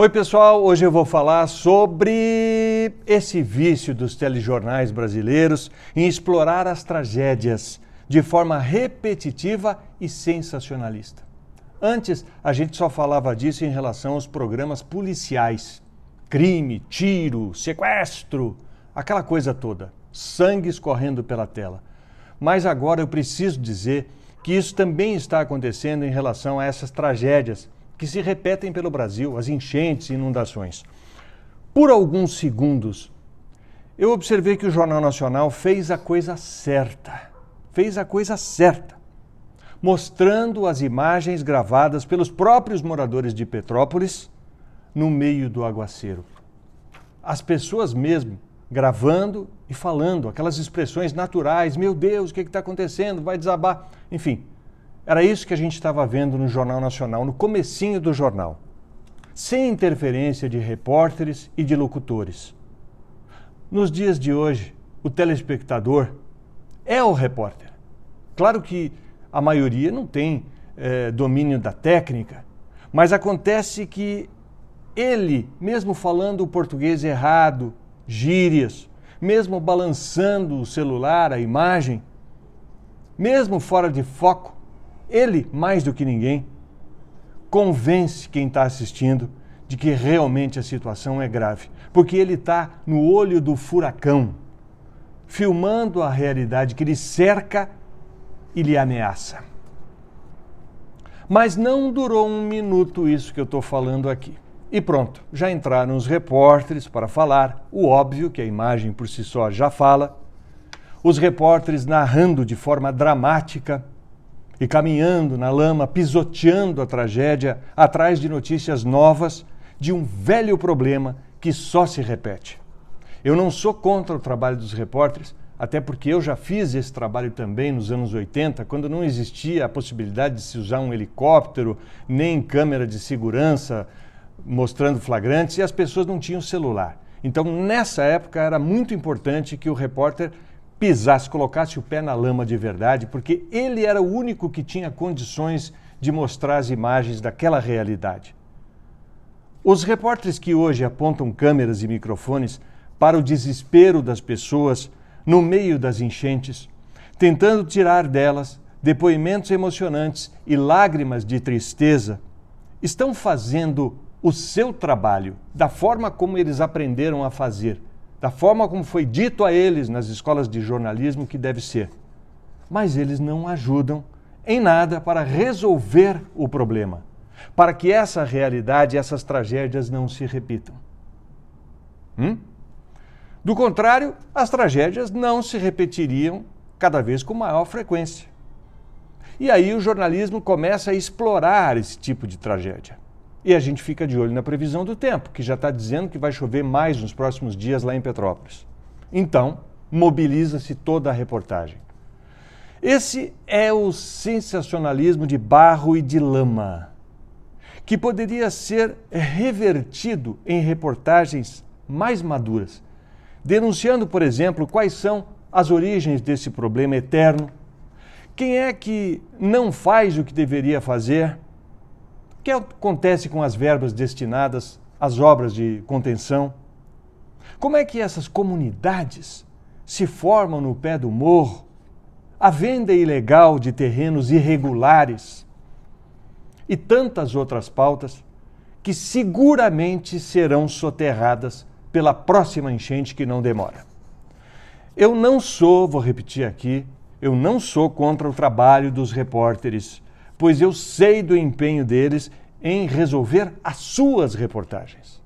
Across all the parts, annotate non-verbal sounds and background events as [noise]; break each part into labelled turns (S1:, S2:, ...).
S1: Oi, pessoal. Hoje eu vou falar sobre esse vício dos telejornais brasileiros em explorar as tragédias de forma repetitiva e sensacionalista. Antes, a gente só falava disso em relação aos programas policiais: crime, tiro, sequestro, aquela coisa toda, sangue escorrendo pela tela. Mas agora eu preciso dizer que isso também está acontecendo em relação a essas tragédias que se repetem pelo Brasil, as enchentes e inundações. Por alguns segundos, eu observei que o Jornal Nacional fez a coisa certa. Fez a coisa certa. Mostrando as imagens gravadas pelos próprios moradores de Petrópolis no meio do aguaceiro. As pessoas mesmo gravando e falando, aquelas expressões naturais: meu Deus, o que é está acontecendo? Vai desabar. Enfim, era isso que a gente estava vendo no Jornal Nacional, no comecinho do jornal. Sem interferência de repórteres e de locutores. Nos dias de hoje, o telespectador é o repórter. Claro que a maioria não tem eh, domínio da técnica, mas acontece que ele, mesmo falando o português errado, gírias, mesmo balançando o celular, a imagem, mesmo fora de foco, ele, mais do que ninguém, convence quem está assistindo de que realmente a situação é grave, porque ele está no olho do furacão, filmando a realidade que lhe cerca e lhe ameaça. Mas não durou um minuto isso que eu estou falando aqui. E pronto, já entraram os repórteres para falar, o óbvio que a imagem por si só já fala, os repórteres narrando de forma dramática e caminhando na lama, pisoteando a tragédia, atrás de notícias novas de um velho problema que só se repete. Eu não sou contra o trabalho dos repórteres, até porque eu já fiz esse trabalho também nos anos 80, quando não existia a possibilidade de se usar um helicóptero, nem câmera de segurança mostrando flagrantes e as pessoas não tinham celular. Então, nessa época, era muito importante que o repórter pisasse, colocasse o pé na lama de verdade, porque ele era o único que tinha condições de mostrar as imagens daquela realidade. Os repórteres que hoje apontam câmeras e microfones para o desespero das pessoas no meio das enchentes, tentando tirar delas depoimentos emocionantes e lágrimas de tristeza, estão fazendo o seu trabalho da forma como eles aprenderam a fazer, da forma como foi dito a eles nas escolas de jornalismo que deve ser. Mas eles não ajudam em nada para resolver o problema, para que essa realidade, essas tragédias não se repitam. Hum? Do contrário, as tragédias não se repetiriam cada vez com maior frequência. E aí o jornalismo começa a explorar esse tipo de tragédia. E a gente fica de olho na previsão do tempo, que já está dizendo que vai chover mais nos próximos dias lá em Petrópolis. Então, mobiliza-se toda a reportagem. Esse é o sensacionalismo de barro e de lama, que poderia ser revertido em reportagens mais maduras, denunciando, por exemplo, quais são as origens desse problema eterno, quem é que não faz o que deveria fazer que acontece com as verbas destinadas às obras de contenção? Como é que essas comunidades se formam no pé do morro? A venda ilegal de terrenos irregulares e tantas outras pautas que seguramente serão soterradas pela próxima enchente que não demora. Eu não sou, vou repetir aqui, eu não sou contra o trabalho dos repórteres pois eu sei do empenho deles em resolver as suas reportagens.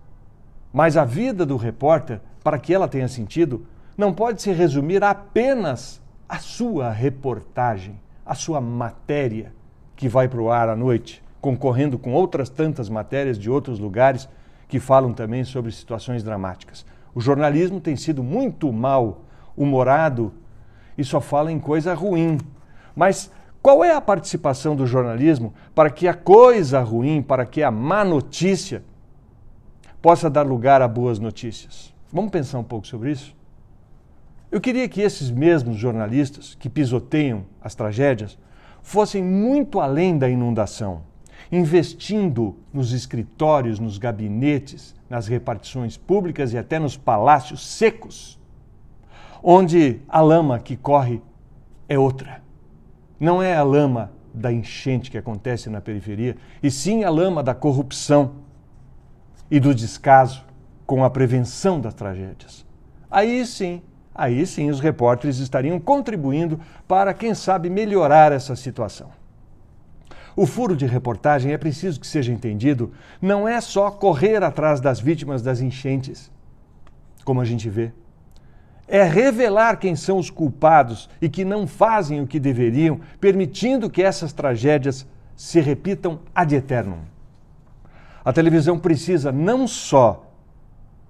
S1: Mas a vida do repórter, para que ela tenha sentido, não pode se resumir apenas à sua reportagem, à sua matéria que vai para o ar à noite, concorrendo com outras tantas matérias de outros lugares que falam também sobre situações dramáticas. O jornalismo tem sido muito mal humorado e só fala em coisa ruim. Mas qual é a participação do jornalismo para que a coisa ruim, para que a má notícia possa dar lugar a boas notícias? Vamos pensar um pouco sobre isso? Eu queria que esses mesmos jornalistas que pisoteiam as tragédias fossem muito além da inundação, investindo nos escritórios, nos gabinetes, nas repartições públicas e até nos palácios secos, onde a lama que corre é outra não é a lama da enchente que acontece na periferia, e sim a lama da corrupção e do descaso com a prevenção das tragédias. Aí sim, aí sim os repórteres estariam contribuindo para, quem sabe, melhorar essa situação. O furo de reportagem, é preciso que seja entendido, não é só correr atrás das vítimas das enchentes, como a gente vê é revelar quem são os culpados e que não fazem o que deveriam, permitindo que essas tragédias se repitam ad eternum. A televisão precisa não só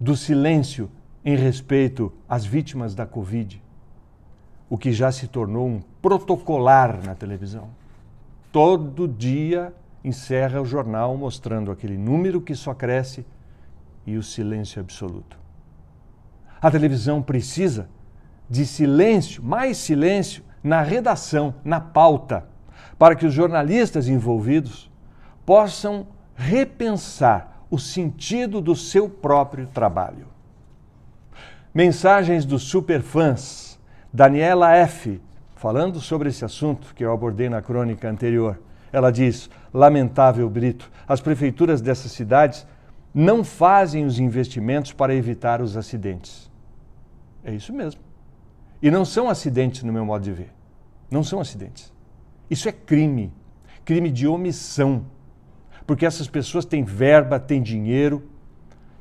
S1: do silêncio em respeito às vítimas da Covid, o que já se tornou um protocolar na televisão. Todo dia encerra o jornal mostrando aquele número que só cresce e o silêncio absoluto. A televisão precisa de silêncio, mais silêncio, na redação, na pauta, para que os jornalistas envolvidos possam repensar o sentido do seu próprio trabalho. Mensagens dos superfãs. Daniela F., falando sobre esse assunto que eu abordei na crônica anterior, ela diz: lamentável, Brito, as prefeituras dessas cidades não fazem os investimentos para evitar os acidentes. É isso mesmo. E não são acidentes no meu modo de ver. Não são acidentes. Isso é crime. Crime de omissão. Porque essas pessoas têm verba, têm dinheiro,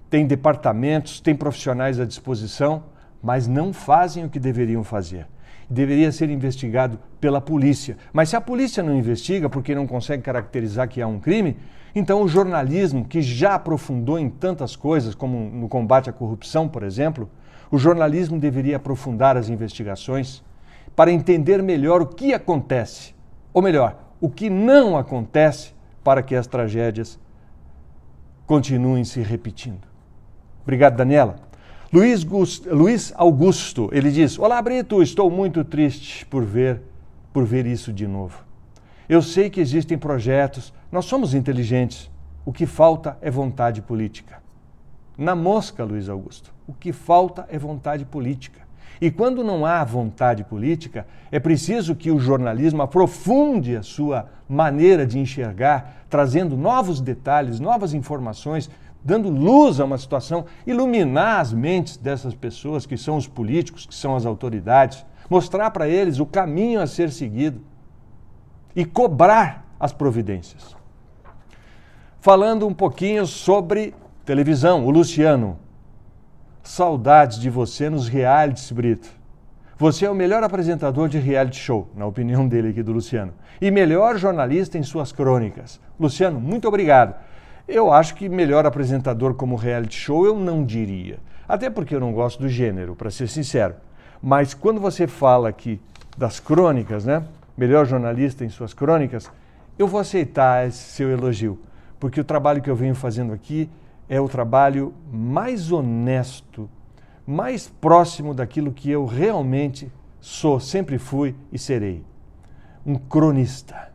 S1: têm departamentos, têm profissionais à disposição, mas não fazem o que deveriam fazer. Deveria ser investigado pela polícia. Mas se a polícia não investiga porque não consegue caracterizar que há um crime, então o jornalismo, que já aprofundou em tantas coisas, como no combate à corrupção, por exemplo, o jornalismo deveria aprofundar as investigações para entender melhor o que acontece, ou melhor, o que não acontece para que as tragédias continuem se repetindo. Obrigado, Daniela. Luiz, Gust Luiz Augusto, ele diz: Olá, Brito, estou muito triste por ver, por ver isso de novo. Eu sei que existem projetos, nós somos inteligentes. O que falta é vontade política na mosca, Luiz Augusto. O que falta é vontade política. E quando não há vontade política, é preciso que o jornalismo aprofunde a sua maneira de enxergar, trazendo novos detalhes, novas informações, dando luz a uma situação, iluminar as mentes dessas pessoas que são os políticos, que são as autoridades, mostrar para eles o caminho a ser seguido e cobrar as providências. Falando um pouquinho sobre Televisão, o Luciano. Saudades de você nos realities, Brito. Você é o melhor apresentador de reality show, na opinião dele aqui do Luciano, e melhor jornalista em suas crônicas. Luciano, muito obrigado. Eu acho que melhor apresentador como reality show eu não diria. Até porque eu não gosto do gênero, para ser sincero. Mas quando você fala aqui das crônicas, né? Melhor jornalista em suas crônicas, eu vou aceitar esse seu elogio, porque o trabalho que eu venho fazendo aqui é o trabalho mais honesto, mais próximo daquilo que eu realmente sou, sempre fui e serei. Um cronista.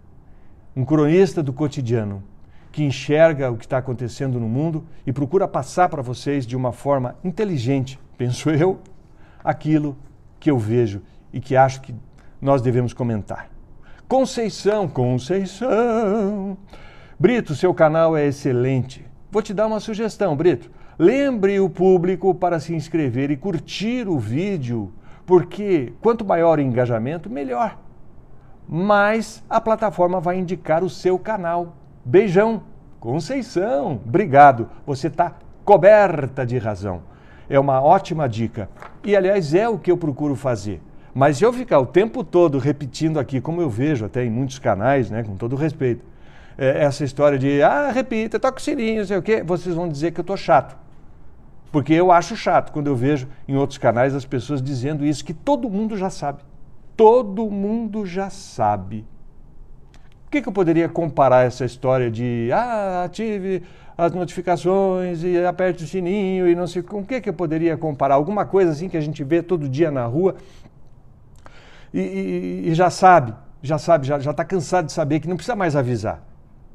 S1: Um cronista do cotidiano, que enxerga o que está acontecendo no mundo e procura passar para vocês de uma forma inteligente, penso eu, aquilo que eu vejo e que acho que nós devemos comentar. Conceição, Conceição! Brito, seu canal é excelente. Vou te dar uma sugestão, Brito. Lembre o público para se inscrever e curtir o vídeo, porque quanto maior o engajamento, melhor. Mas a plataforma vai indicar o seu canal. Beijão, Conceição. Obrigado. Você está coberta de razão. É uma ótima dica. E aliás é o que eu procuro fazer. Mas se eu ficar o tempo todo repetindo aqui, como eu vejo até em muitos canais, né, com todo respeito, é, essa história de, ah, repita, toca o sininho, sei o quê, vocês vão dizer que eu estou chato. Porque eu acho chato quando eu vejo em outros canais as pessoas dizendo isso, que todo mundo já sabe. Todo mundo já sabe. O que, que eu poderia comparar essa história de, ah, ative as notificações e aperte o sininho e não sei com o que, que eu poderia comparar? Alguma coisa assim que a gente vê todo dia na rua e, e, e já sabe, já sabe, já está cansado de saber que não precisa mais avisar.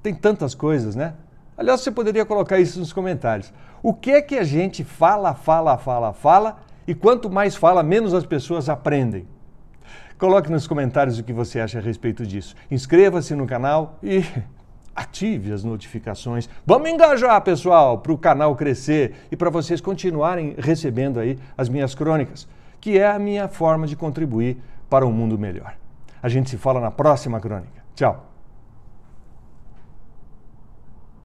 S1: Tem tantas coisas, né? Aliás, você poderia colocar isso nos comentários. O que é que a gente fala, fala, fala, fala e quanto mais fala, menos as pessoas aprendem? Coloque nos comentários o que você acha a respeito disso. Inscreva-se no canal e [laughs] ative as notificações. Vamos engajar, pessoal, para o canal crescer e para vocês continuarem recebendo aí as minhas crônicas, que é a minha forma de contribuir para um mundo melhor. A gente se fala na próxima crônica. Tchau!